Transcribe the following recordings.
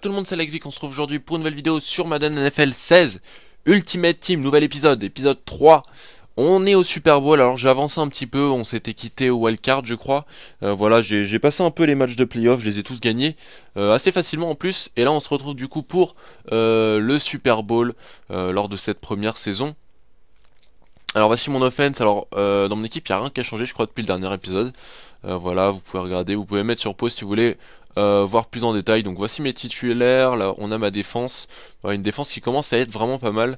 tout le monde, c'est Lexvic, on se retrouve aujourd'hui pour une nouvelle vidéo sur Madden NFL 16 Ultimate Team, nouvel épisode, épisode 3 on est au Super Bowl, alors j'ai avancé un petit peu, on s'était quitté au wildcard je crois. Euh, voilà, j'ai passé un peu les matchs de playoff, je les ai tous gagnés euh, assez facilement en plus. Et là on se retrouve du coup pour euh, le Super Bowl lors de cette première saison. Alors voici mon offense, alors dans mon équipe il n'y a rien qui a changé je crois depuis le dernier épisode. voilà, vous pouvez regarder, vous pouvez mettre sur pause si vous voulez euh, voir plus en détail. Donc voici mes titulaires, là on a ma défense, une défense qui commence à être vraiment pas mal.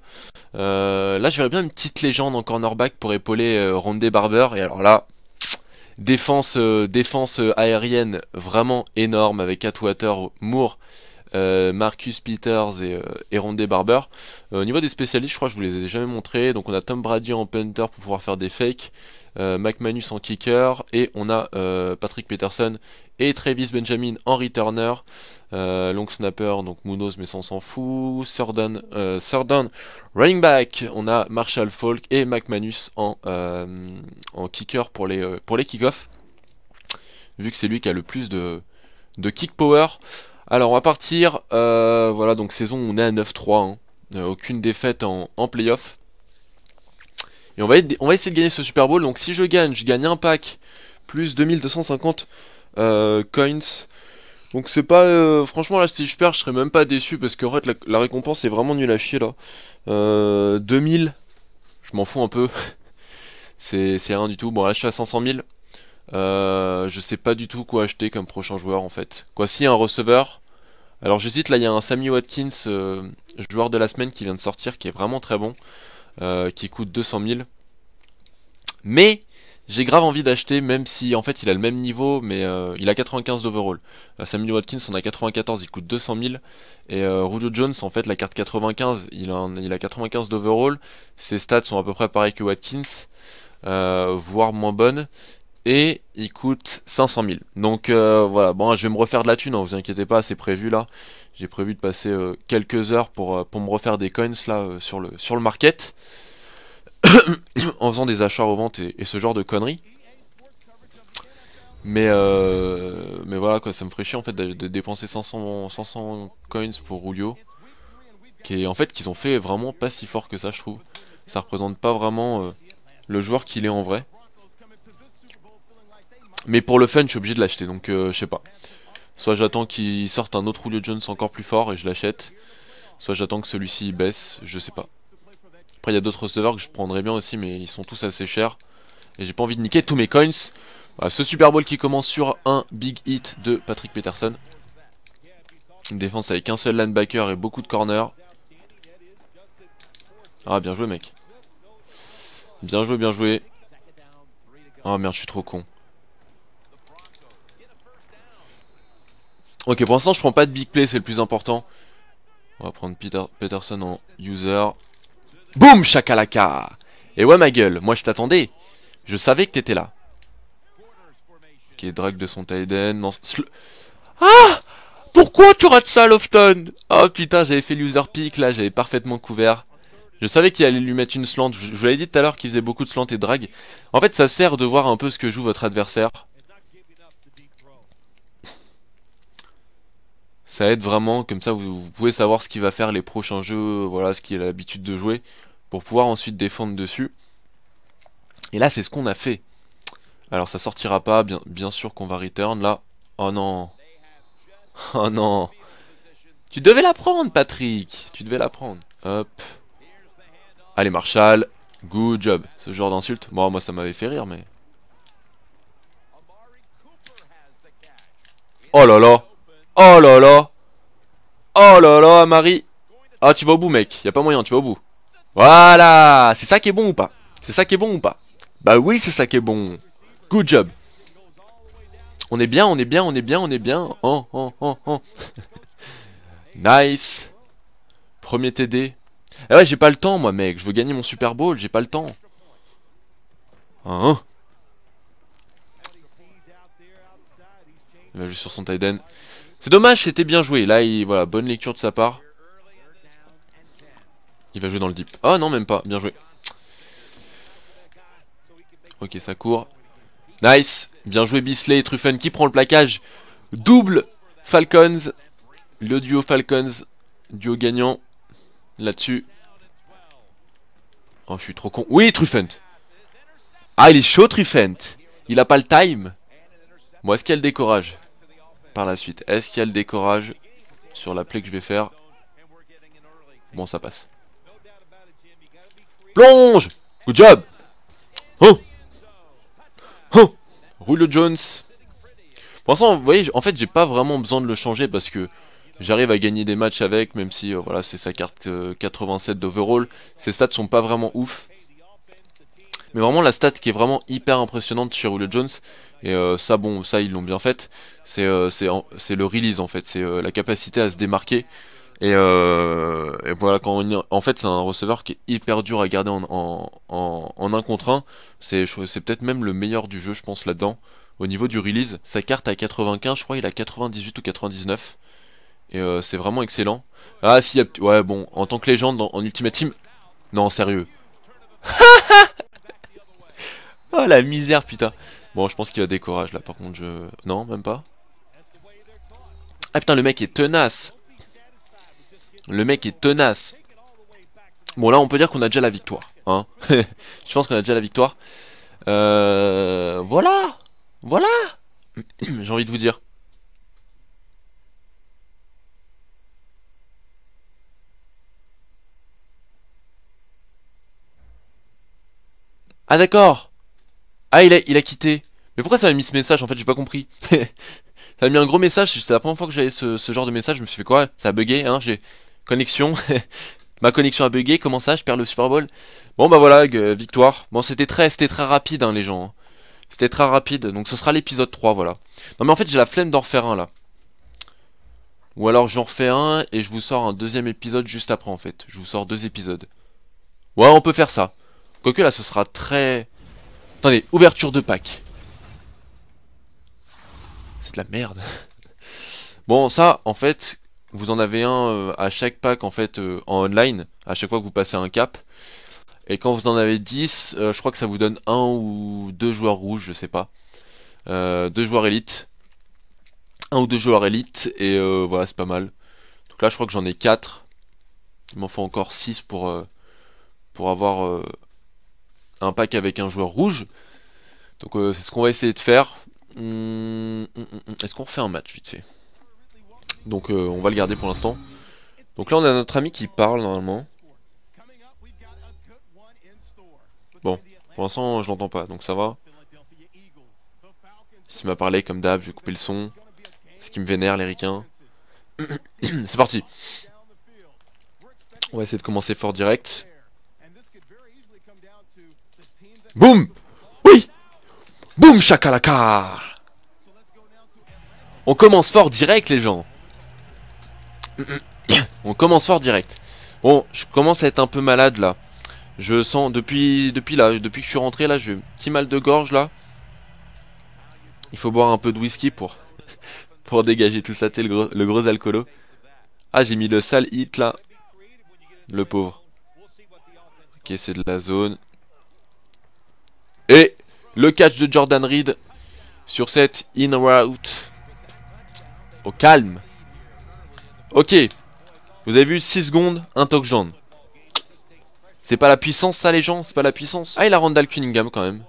Euh, là j'aurais bien une petite légende en cornerback pour épauler ronde euh, Rondé Barber, et alors là, défense, défense aérienne vraiment énorme avec Atwater, Moore euh, Marcus Peters et, euh, et Rondé Barber. Euh, au niveau des spécialistes, je crois que je vous les ai jamais montrés. Donc on a Tom Brady en punter pour pouvoir faire des fakes. McManus en kicker et on a Patrick Peterson et Travis Benjamin en returner. long snapper, donc Munoz, mais sans on s'en fout. Sordon, running back, on a Marshall Falk et McManus en, en kicker pour les, pour les kick off Vu que c'est lui qui a le plus de, de kick power. Alors on va partir, euh, voilà donc saison on est à 9-3, hein. euh, aucune défaite en, playoff. Et on va, on va, essayer de gagner ce Super Bowl, donc si je gagne, je gagne un pack, plus 2250 euh, coins. Donc c'est pas... franchement là si je perds je serais même pas déçu parce que fait la, récompense est vraiment nulle à chier là. 2000, je m'en fous un peu. c'est rien du tout. Bon là je suis à 500 000. Euh, je sais pas du tout quoi acheter comme prochain joueur en fait. Quoi, si un receveur. Alors j'hésite, là il y a un Sammy Watkins, euh, joueur de la semaine qui vient de sortir, qui est vraiment très bon, euh, qui coûte 200 000. Mais j'ai grave envie d'acheter, même si en fait il a le même niveau, mais il a 95 d'overall. Sammy Watkins en a 94, il coûte 200 000. Et Rujo Jones, en fait, la carte 95, il a, il a 95 d'overall. Ses stats sont à peu près pareils que Watkins. voire moins bonnes et il coûte 500 000. Donc euh, voilà, bon, je vais me refaire de la thune, hein, vous inquiétez pas, c'est prévu là. J'ai prévu de passer euh, quelques heures pour, euh, pour me refaire des coins là sur, le, sur le market en faisant des achats aux ventes et ce genre de conneries. Mais, mais voilà, quoi, ça me ferait chier en fait de, dépenser 500, coins pour Rulio. Qui est, en fait, qu'ils ont fait vraiment pas si fort que ça, je trouve. Ça représente pas vraiment le joueur qu'il est en vrai. Mais pour le fun, je suis obligé de l'acheter, donc euh, je sais pas. Soit j'attends qu'il sorte un autre Julio Jones encore plus fort et je l'achète. Soit j'attends que celui-ci baisse, je sais pas. Après, il y a d'autres receveurs que je prendrais bien aussi, mais ils sont tous assez chers. Et j'ai pas envie de niquer tous mes coins. ce Super Bowl qui commence sur un big hit de Patrick Peterson. Une défense avec un seul linebacker et beaucoup de corners. Ah, bien joué, mec. Bien joué, bien joué. Ah, merde, je suis trop con. Ok, pour l'instant, je prends pas de big play, c'est le plus important. On va prendre Peter, Peterson en user. Boum, chakalaka Et ouais, ma gueule, moi je t'attendais. Je savais que t'étais là. Ok, Drag de son Tiden. Non, ah Pourquoi tu rates ça, Lofton Oh putain, j'avais fait l'user pick là, j'avais parfaitement couvert. Je savais qu'il allait lui mettre une slant. Je vous l'avais dit tout à l'heure qu'il faisait beaucoup de slant et drag. En fait, ça sert de voir un peu ce que joue votre adversaire. ça aide vraiment, comme ça vous, pouvez savoir ce qu'il va faire les prochains jeux, euh, voilà ce qu'il a l'habitude de jouer, pour pouvoir ensuite défendre dessus. Et là c'est ce qu'on a fait. Alors ça sortira pas, bien, sûr qu'on va return là. Oh non Oh non Tu devais la prendre Patrick Tu devais la prendre. Hop. Allez Marshall, good job. Ce genre d'insulte, bon moi ça m'avait fait rire mais... Oh là là Oh là là Oh là là, Marie Ah, tu vas au bout, mec. Y a pas moyen, tu vas au bout. Voilà C'est ça qui est bon ou pas C'est ça qui est bon ou pas Bah oui, c'est ça qui est bon. Good job. On est bien, on est bien, on est bien, on est bien. Oh, oh, oh, oh. nice. Premier TD. Eh ouais, j'ai pas le temps, moi, mec. Je veux gagner mon Super Bowl, j'ai pas le temps. Hein Il va juste sur son Tiden. C'est dommage, c'était bien joué. Là, il, voilà, bonne lecture de sa part. Il va jouer dans le deep. Oh non, même pas. Bien joué. Ok, ça court. Nice. Bien joué Bisley. Truffen qui prend le plaquage. Double Falcons. Le duo Falcons. Duo gagnant. Là-dessus. Oh, je suis trop con. Oui, Truffent. Ah, il est chaud, Truffent. Il a pas le time. Moi, bon, est-ce qu'elle décourage par la suite. Est-ce qu'il y a le décorage sur la plaie que je vais faire Bon, ça passe. Plonge Good job Oh Oh Jones Pour l'instant, vous voyez, en fait, j'ai pas vraiment besoin de le changer parce que j'arrive à gagner des matchs avec, même si euh, voilà, c'est sa carte 87 euh, d'overall. Ses stats sont pas vraiment ouf. Mais vraiment la stat qui est vraiment hyper impressionnante chez Rule Jones, et euh, ça bon, ça ils l'ont bien fait, c'est euh, le release en fait, c'est euh, la capacité à se démarquer. Et, euh, voilà, quand en fait c'est un receveur qui est hyper dur à garder en, en, un contre un. C'est peut-être même le meilleur du jeu je pense là-dedans. Au niveau du release, sa carte à 95, je crois il a 98 ou 99. Et c'est vraiment excellent. Ah si, y a... ouais bon, en tant que légende en, en Ultimate Team... Non, sérieux. la misère putain Bon je pense qu'il y a là par contre je... Non même pas Ah putain le mec est tenace Le mec est tenace Bon là on peut dire qu'on a déjà la victoire hein. je pense qu'on a déjà la victoire euh, Voilà Voilà J'ai envie de vous dire Ah d'accord ah, il a, il a quitté. Mais pourquoi ça m'a mis ce message en fait J'ai pas compris. ça m'a mis un gros message. C'était la première fois que j'avais ce, genre de message. Je me suis fait quoi Ça a bugué, hein J'ai. Connexion. Ma connexion a bugué. Comment ça Je perds le Super Bowl Bon, bah voilà, victoire. Bon, c'était très, c'était très rapide, hein, les gens. Hein. C'était très rapide. Donc, ce sera l'épisode 3, voilà. Non, mais en fait, j'ai la flemme d'en refaire un là. Ou alors j'en refais un et je vous sors un deuxième épisode juste après en fait. Je vous sors deux épisodes. Ouais, on peut faire ça. Quoique là, ce sera très... Attendez, ouverture de pack. C'est de la merde. Bon, ça, en fait, vous en avez un euh, à chaque pack, en fait, euh, en online, à chaque fois que vous passez un cap. Et quand vous en avez 10, euh, je crois que ça vous donne un ou deux joueurs rouges, je sais pas. deux joueurs élites. Un ou deux joueurs élites, et voilà, c'est pas mal. Donc là, je crois que j'en ai 4. Il m'en faut encore 6 pour, pour avoir un pack avec un joueur rouge. Donc euh, c'est ce qu'on va essayer de faire. Hmm, hmm, hmm, Est-ce qu'on fait un match vite fait Donc euh, on va le garder pour l'instant. Donc là on a notre ami qui parle normalement. Bon, pour l'instant je l'entends pas, donc ça va. S'il m'a parlé comme d'hab, je vais couper le son. Ce qui me vénère les ricains. c'est parti. On va essayer de commencer fort direct. Boum Oui Boum chakalaka On commence fort direct les gens On commence fort direct Bon, je commence à être un peu malade là Je sens, depuis, depuis là, depuis que je suis rentré là, j'ai un petit mal de gorge là Il faut boire un peu de whisky pour, pour dégager tout ça, tu le gros, le gros alcoolo Ah j'ai mis le sale hit là Le pauvre Ok c'est de la zone et le catch de Jordan Reed sur cette in out. Au calme. Ok. Vous avez vu 6 secondes, un jaune C'est pas la puissance ça les gens, c'est pas la puissance. Ah il a Randall Cunningham quand même.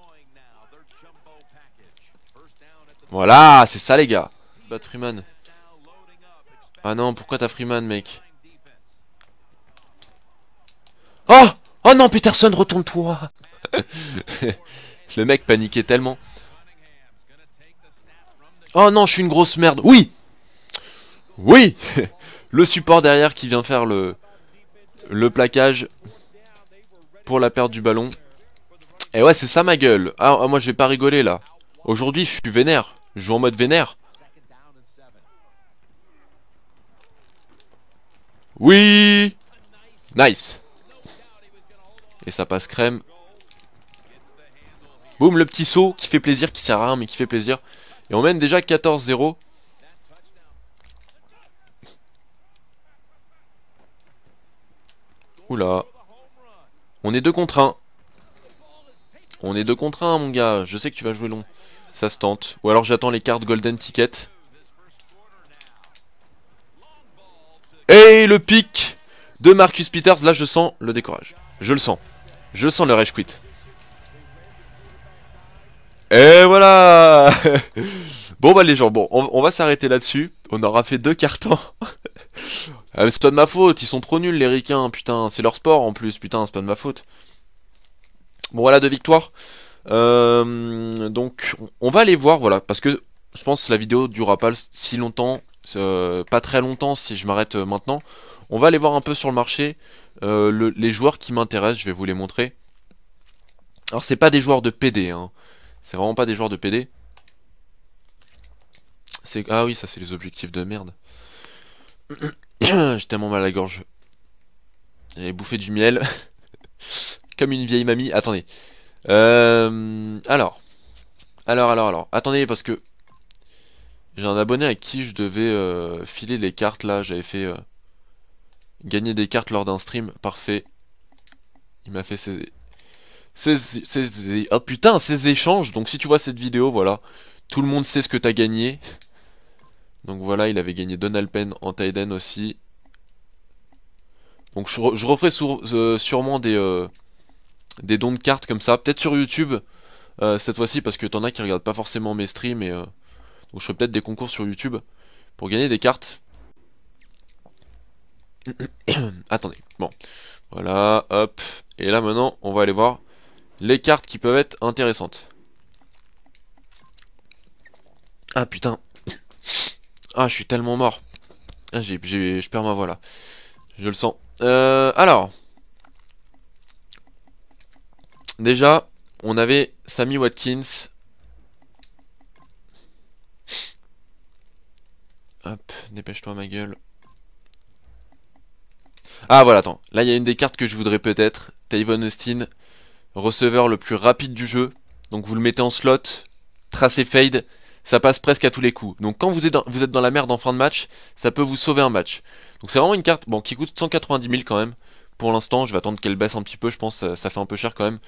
Voilà, c'est ça les gars. Bat Freeman. Ah non, pourquoi t'as Freeman mec Oh Oh non Peterson, retourne-toi le mec paniquait tellement. Oh non, je suis une grosse merde. Oui Oui Le support derrière qui vient faire le, le plaquage pour la perte du ballon. Et eh ouais, c'est ça ma gueule. Ah, ah, moi, je vais pas rigoler là. Aujourd'hui, je suis vénère. Je joue en mode vénère. Oui Nice Et ça passe crème. Boum, le petit saut qui fait plaisir, qui sert à rien, mais qui fait plaisir. Et on mène déjà 14-0. Oula. On est 2 contre 1. On est 2 contre 1, mon gars. Je sais que tu vas jouer long. Ça se tente. Ou alors j'attends les cartes Golden Ticket. Et le pic de Marcus Peters. Là, je sens le décourage. Je le sens. Je sens le rage quit. Et voilà Bon bah les gens, bon, on, va s'arrêter là-dessus. On aura fait deux cartons. Ah, c'est pas de ma faute, ils sont trop nuls les ricains, putain, c'est leur sport en plus, putain, c'est pas de ma faute. Bon voilà, deux victoires. Euh, donc on va aller voir, voilà, parce que je pense que la vidéo durera pas si longtemps, euh, pas très longtemps si je m'arrête euh, maintenant. On va aller voir un peu sur le marché les joueurs qui m'intéressent, je vais vous les montrer. Alors c'est pas des joueurs de PD, hein. C'est vraiment pas des joueurs de PD. Ah oui, ça c'est les objectifs de merde. J'ai tellement mal à la gorge. J'avais bouffé du miel. Comme une vieille mamie. Attendez. Euh, alors. Alors, alors, alors. Attendez, parce que... J'ai un abonné à qui je devais euh, filer les cartes, là. J'avais fait... Euh, gagner des cartes lors d'un stream. Parfait. Il m'a fait ses ces, ces, oh putain, ces échanges. Donc si tu vois cette vidéo, voilà, tout le monde sait ce que t'as gagné. Donc voilà, il avait gagné Donald Penn en Tiden aussi. Donc je, refais referai euh, sûrement des, euh, des dons de cartes comme ça, peut-être sur YouTube euh, cette fois-ci, parce que t'en as qui regardent pas forcément mes streams, et, donc je ferai peut-être des concours sur YouTube pour gagner des cartes. Attendez, bon, voilà, hop, et là maintenant on va aller voir les cartes qui peuvent être intéressantes. Ah putain. Ah, je suis tellement mort. Ah, j'ai... je perds ma voix là. Je le sens. Euh, alors. Déjà, on avait Sammy Watkins. Hop, dépêche-toi ma gueule. Ah voilà, attends. Là, il y a une des cartes que je voudrais peut-être. Tyvon Austin receveur le plus rapide du jeu. Donc vous le mettez en slot, tracé fade, ça passe presque à tous les coups. Donc quand vous êtes dans, vous êtes dans la merde en fin de match, ça peut vous sauver un match. Donc c'est vraiment une carte bon, qui coûte 190 000 quand même. Pour l'instant, je vais attendre qu'elle baisse un petit peu, je pense ça, fait un peu cher quand même.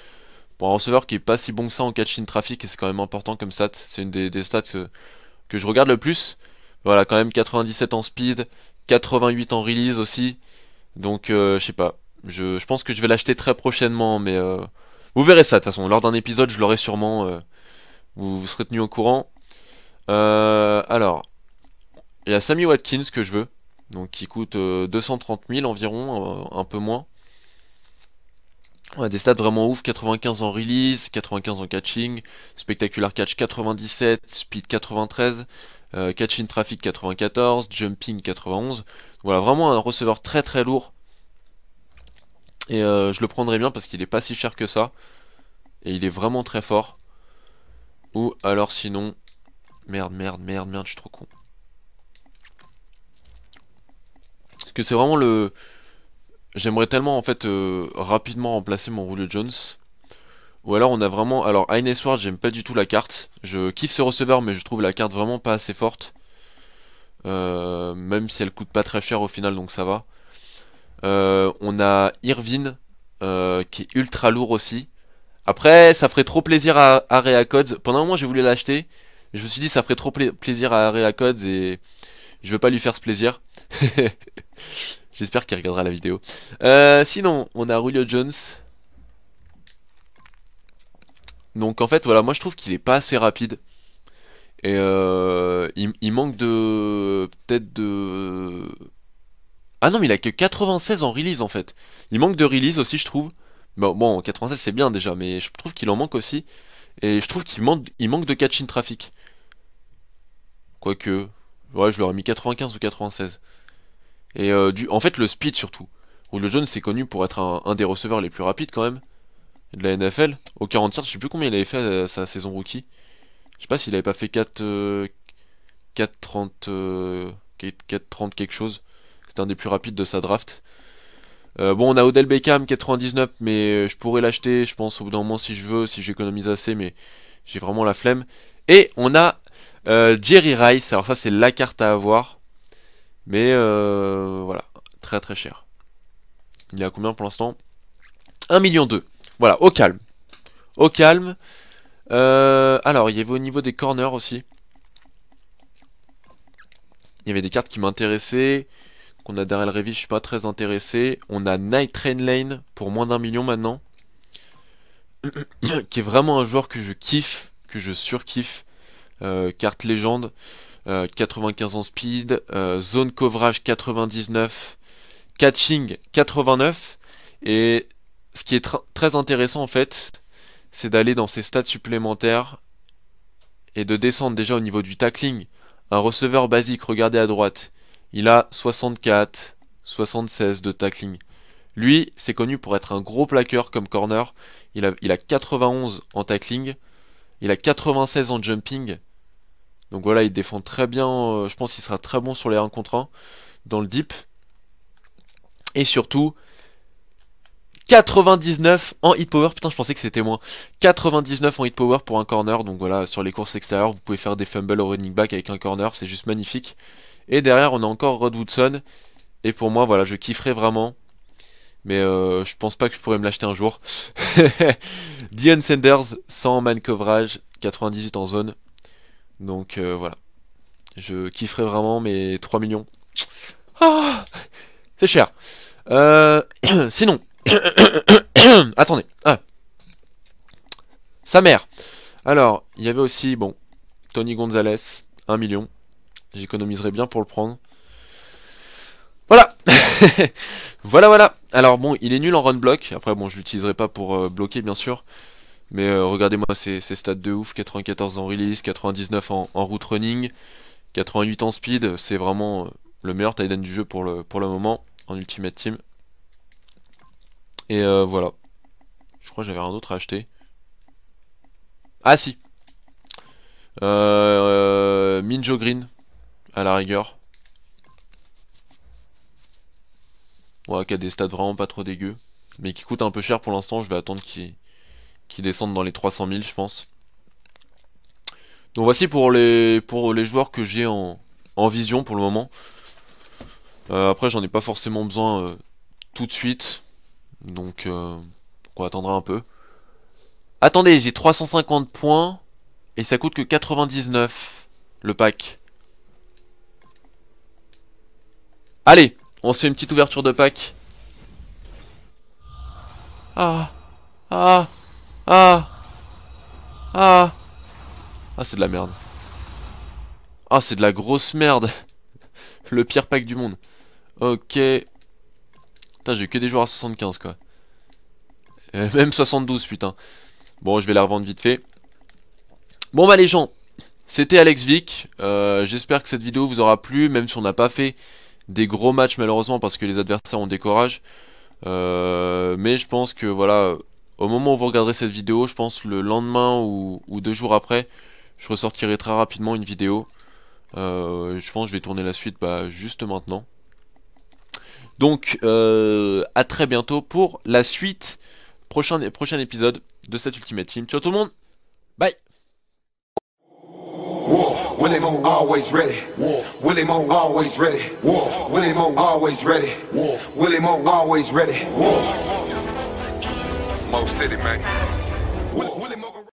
Pour un receveur qui est pas si bon que ça en catching traffic, et c'est quand même important comme stat, c'est une des, stats euh, que, je regarde le plus. Voilà, quand même 97 en speed, 88 en release aussi. Donc, euh, je sais pas. Je, je, pense que je vais l'acheter très prochainement, mais euh, vous verrez ça, de toute façon. Lors d'un épisode, je l'aurai sûrement. Euh, vous, serez tenu au courant. Euh, alors, il y a Sammy Watkins que je veux. Donc, qui coûte 230 euh, 000 environ, un peu moins. On des stats vraiment ouf 95 en release, 95 en catching, spectacular catch 97, speed 93. catching traffic 94, jumping 91. Voilà, vraiment un receveur très très lourd et euh, je le prendrais bien parce qu'il est pas si cher que ça. Et il est vraiment très fort. Ou alors sinon... Merde, merde, merde, merde, je suis trop con. Parce que c'est vraiment le... J'aimerais tellement en fait euh, rapidement remplacer mon rouleau Jones. Ou alors on a vraiment... Alors Ines Ward, j'aime pas du tout la carte. Je kiffe ce receveur mais je trouve la carte vraiment pas assez forte. Euh, même si elle coûte pas très cher au final donc ça va. Euh, on a Irvine euh, qui est ultra lourd aussi. Après, ça ferait trop plaisir à, Aria Codes. Pendant un moment, j'ai voulu l'acheter. Je me suis dit, ça ferait trop plaisir à Aria Codes et je veux pas lui faire ce plaisir. J'espère qu'il regardera la vidéo. Euh, sinon, on a Julio Jones. Donc en fait, voilà, moi je trouve qu'il est pas assez rapide. Et il manque de. Peut-être de ah non, mais il a que 96 en release en fait. Il manque de release aussi, je trouve. Bon, bon 96 c'est bien déjà, mais je trouve qu'il en manque aussi. Et je trouve qu'il manque, de catch-in traffic. Quoique, ouais, je leur ai mis 95 ou 96. Et euh, en fait, le speed surtout. Le Jones c'est connu pour être un, des receveurs les plus rapides quand même de la NFL. Au 40 je sais plus combien il avait fait euh, sa saison rookie. Je sais pas s'il avait pas fait 4 4 30 4 30 quelque chose. C'est un des plus rapides de sa draft. Euh, bon, on a Odell Beckham 99, mais euh, je pourrais l'acheter, je pense, au bout d'un moment si je veux, si j'économise assez, mais j'ai vraiment la flemme. Et on a euh, Jerry Rice, alors ça c'est la carte à avoir, mais voilà, très très cher. Il est à combien pour l'instant 1 million 2. Voilà, au calme. Au calme. alors, il y avait au niveau des corners aussi. Il y avait des cartes qui m'intéressaient qu'on a Darrell Revy, je suis pas très intéressé. On a Night Train Lane pour moins d'un million maintenant, qui est vraiment un joueur que je kiffe, que je surkiffe. Euh, carte légende, 95 euh, en speed, euh, zone coverage 99, catching 89. Et ce qui est très intéressant en fait, c'est d'aller dans ses stats supplémentaires et de descendre déjà au niveau du tackling. Un receveur basique, regardez à droite, il a 64, 76 de tackling. Lui, c'est connu pour être un gros plaqueur comme corner. Il a, il a 91 en tackling. Il a 96 en jumping. Donc voilà, il défend très bien. Euh, je pense qu'il sera très bon sur les 1 contre 1 dans le deep. Et surtout, 99 en hit power. Putain, je pensais que c'était moins. 99 en hit power pour un corner. Donc voilà, sur les courses extérieures, vous pouvez faire des fumbles au running back avec un corner. C'est juste magnifique. Et derrière, on a encore Rod Woodson. Et pour moi, voilà, je kifferais vraiment. Mais euh, je pense pas que je pourrais me l'acheter un jour. Dion Sanders, 100 man coverage, 98 en zone. Donc euh, voilà. Je kifferais vraiment mes 3 millions. Ah, c'est cher. Euh, sinon. Attendez. Ah. Sa mère. Alors, il y avait aussi, bon, Tony Gonzalez, 1 million. J'économiserai bien pour le prendre. Voilà Voilà, voilà Alors bon, il est nul en run block. Après, bon, je l'utiliserai pas pour euh, bloquer, bien sûr. Mais euh, regardez-moi ces, stats de ouf. 94 en release, 99 en, route running, 88 en speed. C'est vraiment euh, le meilleur titan du jeu pour le, pour le moment, en Ultimate Team. Et voilà. Je crois que j'avais un autre à acheter. Ah si Minjo Green à la rigueur. Ouais, qui a des stats vraiment pas trop dégueux. Mais qui coûte un peu cher pour l'instant. Je vais attendre qu'il descendent descende dans les 300 000, je pense. Donc voici pour les, pour les joueurs que j'ai en, en, vision pour le moment. Euh, après, j'en ai pas forcément besoin euh, tout de suite. Euh, donc, on attendra un peu. Attendez, j'ai 350 points. Et ça coûte que 99 le pack. Allez, on se fait une petite ouverture de pack. Ah, ah, ah, ah. Ah, c'est de la merde. Ah, c'est de la grosse merde. Le pire pack du monde. Ok. Putain, j'ai que des joueurs à 75, quoi. Euh, même 72, putain. Bon, je vais la revendre vite fait. Bon, bah, les gens, c'était Alex Vic. Euh, j'espère que cette vidéo vous aura plu, même si on n'a pas fait des gros matchs malheureusement parce que les adversaires ont des courages. Euh, mais je pense que voilà, au moment où vous regarderez cette vidéo, je pense le lendemain ou, deux jours après, je ressortirai très rapidement une vidéo. Euh, je pense que je vais tourner la suite bah, juste maintenant. Donc euh, à très bientôt pour la suite, prochain, prochain épisode de cet Ultimate Team. Ciao tout le monde, bye Willie Mo always ready. Willie Mo always ready. Willie Mo always ready. Willie Mo always ready. Mo City, man.